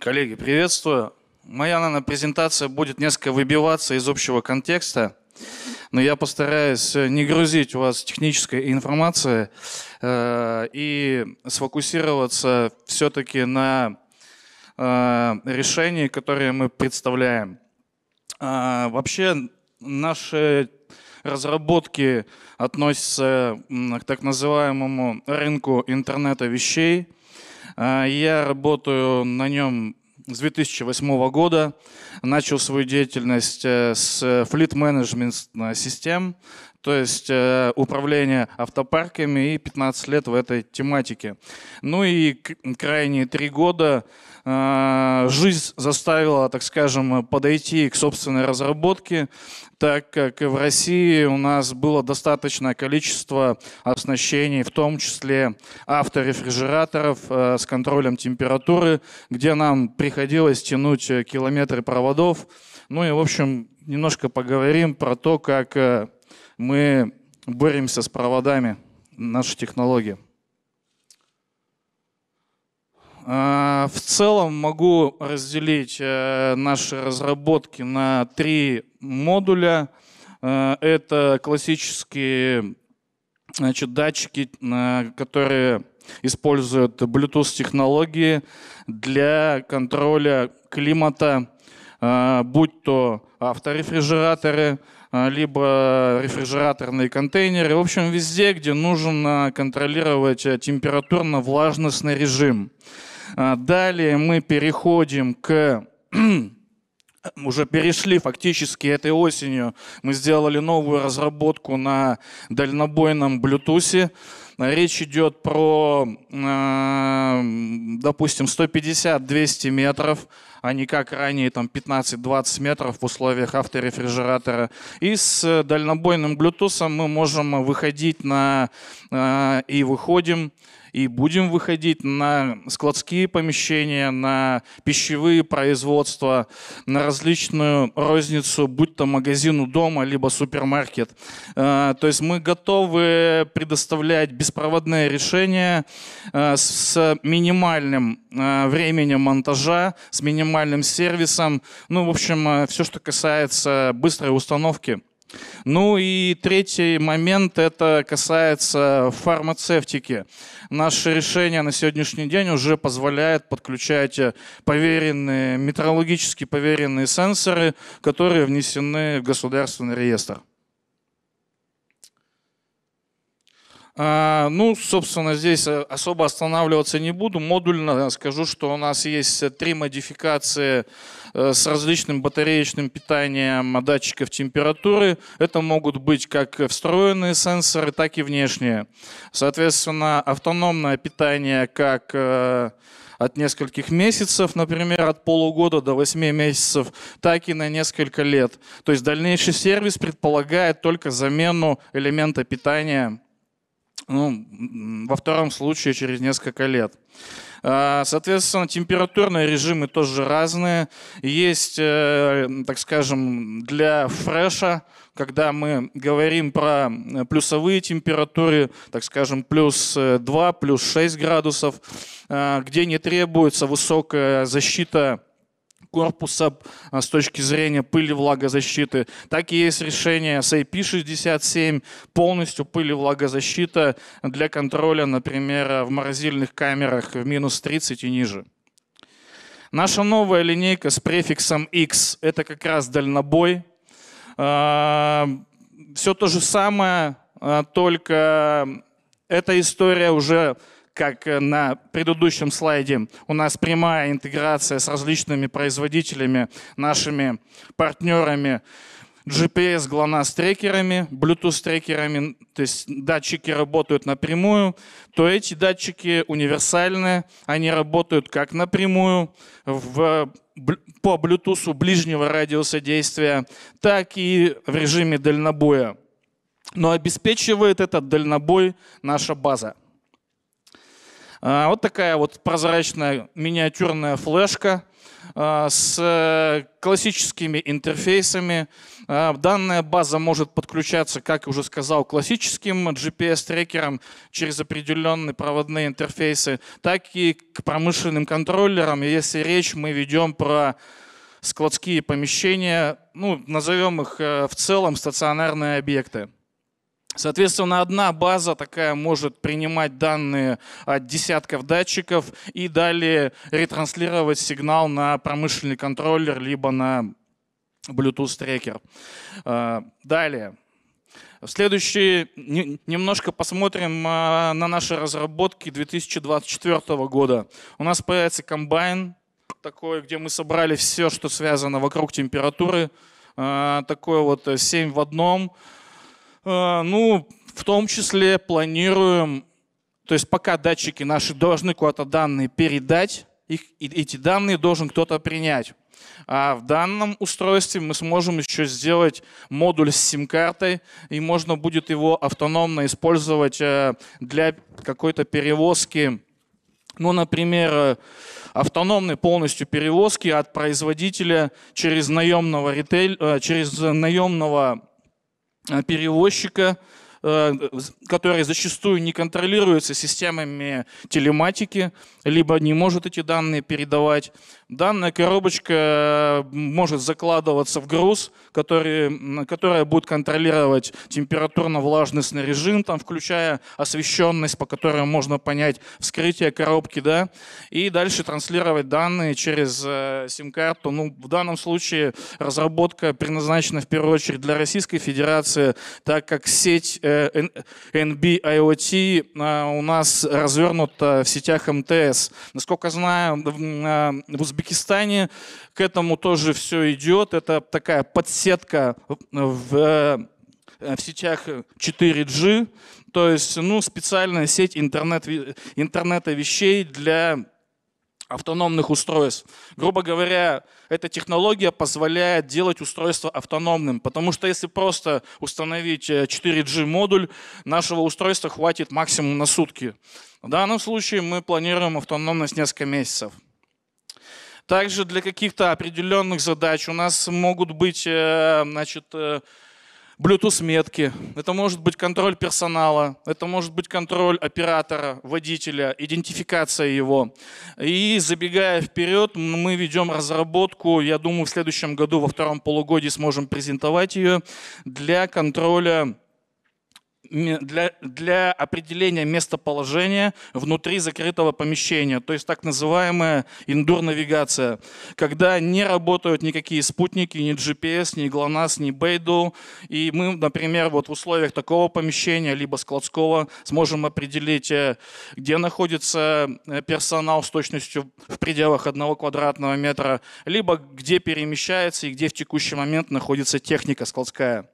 Коллеги, приветствую. Моя, наверное, презентация будет несколько выбиваться из общего контекста, но я постараюсь э, не грузить вас технической информацией э, и сфокусироваться все-таки на э, решении, которые мы представляем. Э, вообще наши разработки относятся к так называемому рынку интернета вещей – а, я работаю на нем с 2008 года. Начал свою деятельность э, с э, флит-менеджмент систем, то есть э, управление автопарками и 15 лет в этой тематике. Ну и крайние три года э, жизнь заставила, так скажем, подойти к собственной разработке, так как в России у нас было достаточное количество оснащений, в том числе авторефрижераторов э, с контролем температуры, где нам приходилось тянуть э, километры проводов. Ну и, в общем, немножко поговорим про то, как э, мы боремся с проводами нашей технологии. А, в целом могу разделить э, наши разработки на три модуля. Э, это классические значит, датчики, э, которые используют Bluetooth-технологии для контроля климата, будь то авторефрижераторы, а, либо рефрижераторные контейнеры. В общем, везде, где нужно контролировать э, температурно-влажностный режим. А, далее мы переходим к Эм, уже перешли фактически этой осенью. Мы сделали новую разработку на дальнобойном Bluetooth. Речь идет про, эм, допустим, 150-200 метров, а не как ранее там 15-20 метров в условиях авторефрижератора. И с э, дальнобойным Bluetooth мы можем выходить на э, и выходим и будем выходить на складские помещения, на пищевые производства, на различную розницу, будь то магазин у дома, либо супермаркет. Э, то есть мы готовы предоставлять беспроводные решения э, с минимальным э, временем монтажа, с минимальным сервисом. Ну, в общем, все, что касается быстрой установки – ну и третий момент, это касается фармацевтики. Наше решение на сегодняшний день уже позволяет подключать поверенные, метрологически поверенные сенсоры, которые внесены в государственный реестр. А, ну, собственно, здесь э, особо останавливаться не буду. Модульно скажу, что у нас есть э, три модификации э, с различным батареечным питанием датчиков температуры. Это могут быть как встроенные сенсоры, так и внешние. Соответственно, автономное питание как от нескольких месяцев, например, от полугода до 8 месяцев, так и на несколько лет. То есть дальнейший сервис предполагает только замену элемента питания ну, во втором случае через несколько лет. А, соответственно, температурные режимы тоже разные. Есть, э, так скажем, для фреша, когда мы говорим про э, плюсовые температуры, так скажем, плюс 2, э, плюс 6 градусов, а, где не требуется высокая защита корпуса а, с точки зрения пыли влагозащиты, так и есть решение с IP67, полностью пыли влагозащита для контроля, например, в морозильных камерах в минус 30 и ниже. Наша новая линейка с префиксом X — это как раз дальнобой. А, Все то же самое, а, только эта история уже как э, на предыдущем слайде, у нас прямая интеграция с различными производителями, нашими партнерами, GPS GLONASS трекерами, Bluetooth трекерами, то есть датчики работают напрямую, то эти датчики универсальные, они работают как напрямую в, э, по Bluetooth ближнего радиуса действия, так и в режиме дальнобоя. Но обеспечивает этот дальнобой наша база. А, вот такая вот прозрачная миниатюрная флешка а, с э, классическими интерфейсами. А, данная база может подключаться, как уже сказал, классическим GPS-трекером через определенные проводные интерфейсы, так и к промышленным контроллерам. Если речь мы ведем про складские помещения, ну, назовем их э, в целом стационарные объекты. Соответственно, одна база такая может принимать данные от десятков датчиков и далее ретранслировать сигнал на промышленный контроллер либо на Bluetooth-трекер. А, далее. Следующий, немножко посмотрим а, на наши разработки 2024 года. У нас появится комбайн такой, где мы собрали все, что связано вокруг температуры. А, такой вот 7 э, в одном. Э, ну, в том числе планируем, то есть пока датчики наши должны куда-то данные передать, их, эти данные должен кто-то принять. А в данном устройстве мы сможем еще сделать модуль с сим-картой, и можно будет его автономно использовать э, для какой-то перевозки, ну, например, э, автономной полностью перевозки от производителя через наемного, ритейл, через наемного перевозчика Э, который зачастую не контролируется системами телематики, либо не может эти данные передавать. Данная коробочка э, может закладываться в груз, который, которая будет контролировать температурно-влажностный режим, там, включая освещенность, по которой можно понять вскрытие коробки, да, и дальше транслировать данные через э, сим-карту. Ну, в данном случае разработка предназначена в первую очередь для Российской Федерации, так как сеть NB э, IoT а, у нас развернута в сетях МТС. Насколько знаю, в Узбекистане к этому тоже все идет. Это такая подсетка в в э, сетях 4G, то есть ну, специальная сеть интернет, интернета вещей для автономных устройств. Грубо говоря, эта технология позволяет делать устройство автономным, потому что если просто установить 4G э, модуль, нашего устройства хватит максимум на сутки. В данном случае мы планируем автономность несколько месяцев. Также для каких-то определенных задач у нас могут быть э, значит, э, Bluetooth-метки, это может быть контроль персонала, это может быть контроль оператора, водителя, идентификация его. И забегая вперед, мы ведем разработку, я думаю, в следующем году, во втором полугодии сможем презентовать ее, для контроля для, для определения местоположения внутри закрытого помещения, то есть так называемая индур-навигация, когда не работают никакие спутники, ни GPS, ни GLONASS, ни Beidou, и мы, например, вот в условиях такого помещения, либо складского, сможем определить, э, где находится э, персонал с точностью в пределах одного квадратного метра, либо где перемещается и где в текущий момент находится техника складская.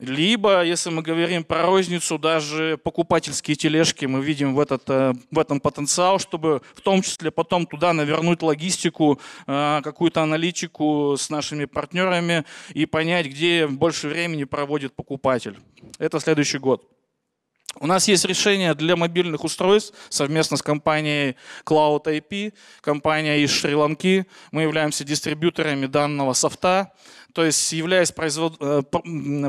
Либо, если мы говорим про розницу, даже покупательские тележки, мы видим в, этот, э, в этом потенциал, чтобы в том числе потом туда навернуть логистику, э, какую-то аналитику с нашими партнерами и понять, где больше времени проводит покупатель. Это следующий год. У нас есть решение для мобильных устройств совместно с компанией Cloud IP, компания из Шри-Ланки. Мы являемся дистрибьюторами данного софта. То есть, являясь производ... Э,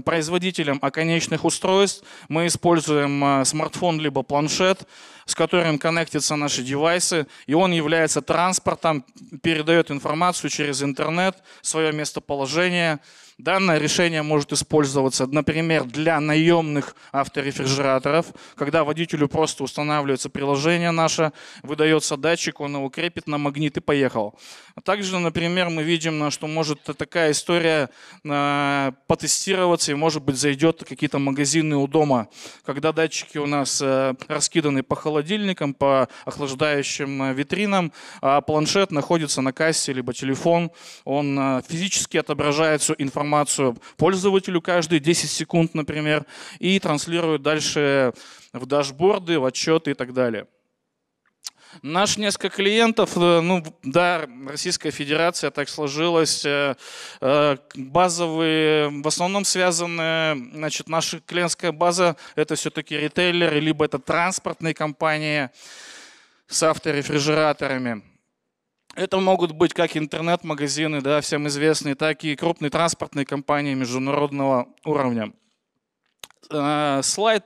производителем оконечных устройств, мы используем э, смартфон либо планшет, с которым коннектятся наши девайсы, и он является транспортом, передает информацию через интернет, свое местоположение, Данное решение может использоваться, например, для наемных авторефрижераторов, когда водителю просто устанавливается приложение наше, выдается датчик, он его крепит на магнит и поехал. также, например, мы видим, что может такая история э, потестироваться и, может быть, зайдет какие-то магазины у дома, когда датчики у нас э, раскиданы по холодильникам, по охлаждающим э, витринам, а планшет находится на кассе, либо телефон, он физически отображает всю информацию информацию пользователю каждые 10 секунд, например, и транслирует дальше в дашборды, в отчеты и так далее. Наш несколько клиентов, э, ну да, Российская Федерация так сложилась, э, э, базовые, в основном связаны, значит, наша клиентская база это все-таки ритейлеры, либо это транспортные компании с авторефрижераторами. Это могут быть как интернет-магазины, да, всем известные, так и крупные транспортные компании международного уровня. А, слайд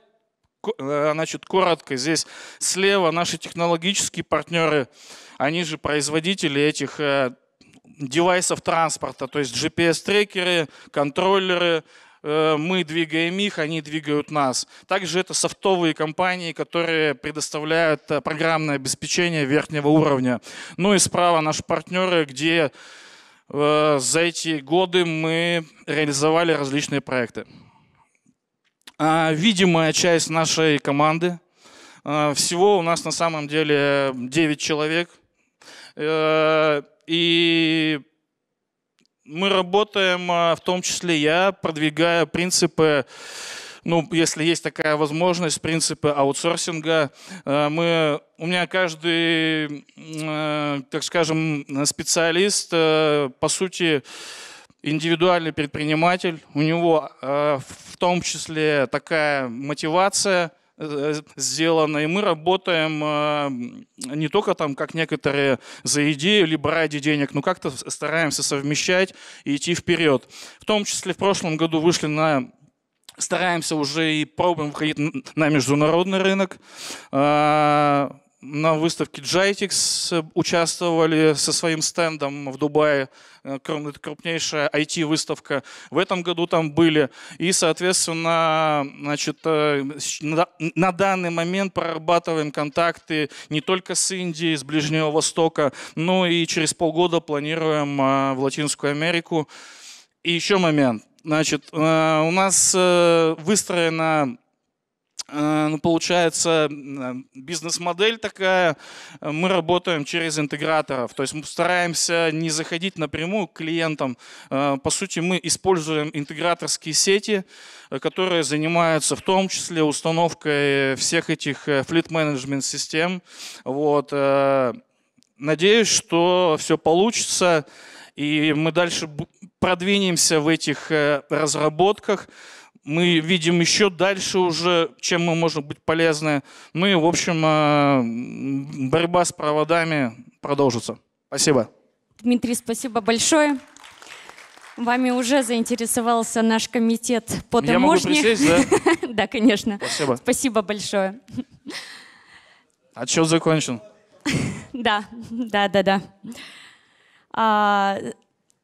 э, значит, коротко, здесь слева наши технологические партнеры, они же производители этих э, девайсов транспорта, то есть GPS-трекеры, контроллеры, Э, мы двигаем их, они двигают нас. Также это софтовые компании, которые предоставляют э, программное обеспечение верхнего уровня. Ну и справа наши партнеры, где э, за эти годы мы реализовали различные проекты. А, видимая часть нашей команды. А, всего у нас на самом деле 9 человек. И мы работаем, а, в том числе я, продвигая принципы ну, если есть такая возможность, принципы аутсорсинга. А, мы, у меня каждый, а, так скажем, специалист, по сути, индивидуальный предприниматель, у него в том числе такая мотивация – Э, сделано, и мы работаем э, не только там, как некоторые, за идею, либо ради денег, но как-то стараемся совмещать и идти вперед. В том числе в прошлом году вышли на стараемся уже и пробуем выходить на международный рынок. А, на выставке Jitix э, участвовали со своим стендом в Дубае, э, крупнейшая IT-выставка. В этом году там были. И, соответственно, значит, э, на данный момент прорабатываем контакты не только с Индией, с Ближнего Востока, но и через полгода планируем в Латинскую Америку. И еще момент. Значит, у нас выстроена Э, ну, получается бизнес-модель такая. Мы работаем через интеграторов, то есть мы стараемся не заходить напрямую к клиентам. Э, по сути, мы используем интеграторские сети, э, которые занимаются в том числе установкой всех этих флит-менеджмент-систем. Вот. Надеюсь, что все получится, и мы дальше продвинемся в этих разработках мы видим еще дальше уже, чем мы можем быть полезны. Ну и, в общем, э, борьба с проводами продолжится. Спасибо. Дмитрий, спасибо большое. Вами уже заинтересовался наш комитет по таможне. Я могу присесть, да? Да, конечно. Спасибо. Спасибо большое. Отчет а закончен. Да, да, да, да. А,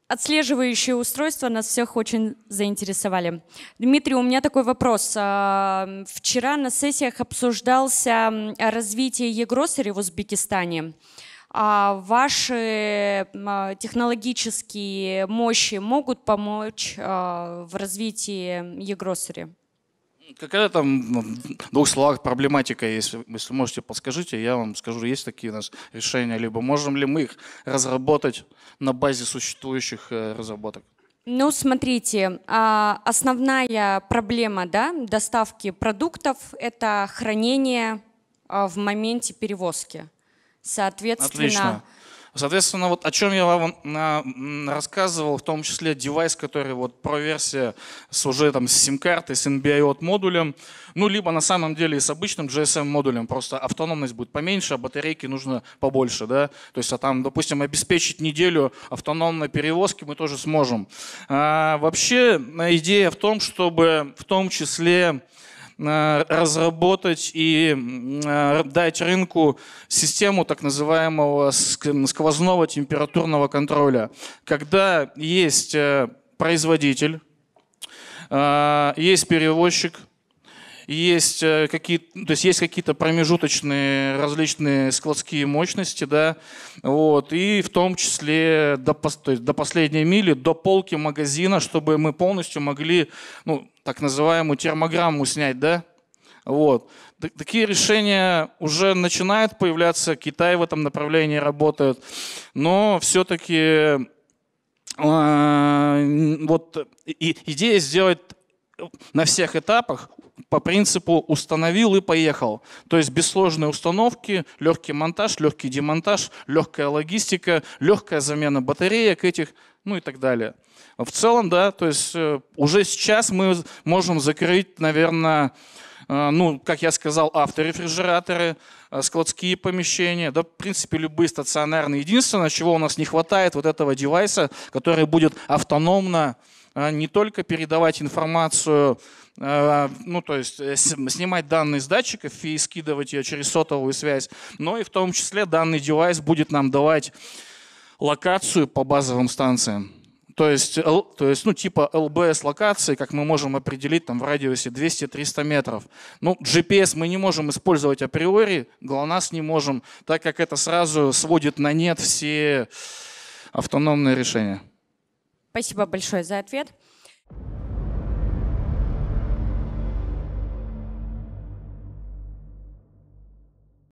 Отслеживающие устройства нас всех очень заинтересовали. Дмитрий, у меня такой вопрос. А, вчера на сессиях обсуждался развитие Егросери в Узбекистане. А ваши а, технологические мощи могут помочь в развитии Егросери? Какая там в ну, двух словах проблематика, если, если можете, подскажите, я вам скажу, есть такие у нас решения, либо можем ли мы их разработать на базе существующих э, разработок? Ну, смотрите, а, основная проблема да, доставки продуктов – это хранение а, в моменте перевозки. Соответственно, Отлично. Соответственно, вот о чем я вам а, рассказывал, в том числе девайс, который вот про версия с уже там с сим-картой, с NB-IOT а модулем, ну, либо на самом деле с обычным GSM эм модулем, просто автономность будет поменьше, а батарейки нужно побольше, да, то есть, а там, допустим, обеспечить неделю автономной перевозки мы тоже сможем. А, вообще, а, идея в том, чтобы в том числе Э, разработать и э, дать рынку систему так называемого сквозного температурного контроля, когда есть э, производитель, есть перевозчик – есть э, какие-то, ну, то есть есть какие-то промежуточные различные складские мощности, да, вот, и в том числе до, то есть до последней мили, до полки магазина, чтобы мы полностью могли, ну, так называемую термограмму снять, да, вот. Такие решения уже начинают появляться, Китай в этом направлении работает, но все-таки а, вот идея сделать на всех этапах по принципу установил и поехал. То есть без сложной установки, легкий монтаж, легкий демонтаж, легкая логистика, легкая замена батареек этих, ну и так далее. В целом, да, то есть э, уже сейчас мы можем закрыть, наверное, э, ну, как я сказал, авторефрижераторы, э, складские помещения, да, в принципе, любые стационарные. Единственное, чего у нас не хватает, вот этого девайса, который будет автономно не только передавать информацию Э, ну, то есть э, снимать данные с датчиков и скидывать ее через сотовую связь, но и в том числе данный девайс будет нам давать локацию по базовым станциям. То есть, то есть, ну, типа ЛБС локации, как мы можем определить там в радиусе 200-300 метров. Ну, GPS мы не можем использовать априори, GLONASS не можем, так как это сразу сводит на нет все автономные решения. Спасибо большое за ответ.